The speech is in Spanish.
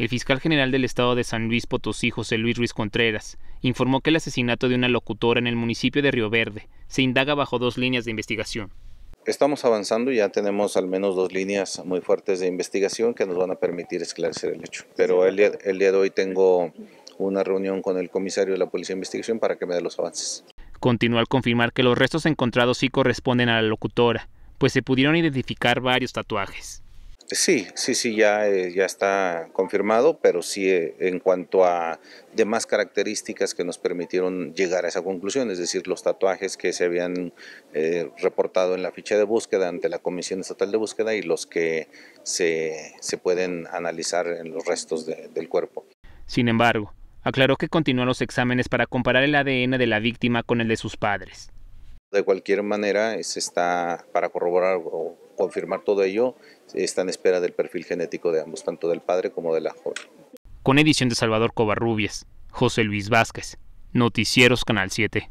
El fiscal general del estado de San Luis Potosí, José Luis Ruiz Contreras, informó que el asesinato de una locutora en el municipio de Río Verde se indaga bajo dos líneas de investigación. Estamos avanzando, y ya tenemos al menos dos líneas muy fuertes de investigación que nos van a permitir esclarecer el hecho. Pero el día, de hoy tengo una reunión con el comisario de la Policía de Investigación para que me dé los avances. Continúa al confirmar que los restos encontrados sí corresponden a la locutora, pues se pudieron identificar varios tatuajes. Sí, sí, sí, ya, eh, ya está confirmado, pero sí eh, en cuanto a demás características que nos permitieron llegar a esa conclusión, es decir, los tatuajes que se habían eh, reportado en la ficha de búsqueda ante la Comisión Estatal de Búsqueda y los que se, pueden analizar en los restos del cuerpo. Sin embargo, aclaró que continúan los exámenes para comparar el ADN de la víctima con el de sus padres. De cualquier manera, se está para corroborar o confirmar todo ello está en espera del perfil genético de ambos, tanto del padre como de la joven. Con edición de Salvador Covarrubias, José Luis Vázquez, Noticieros Canal 7.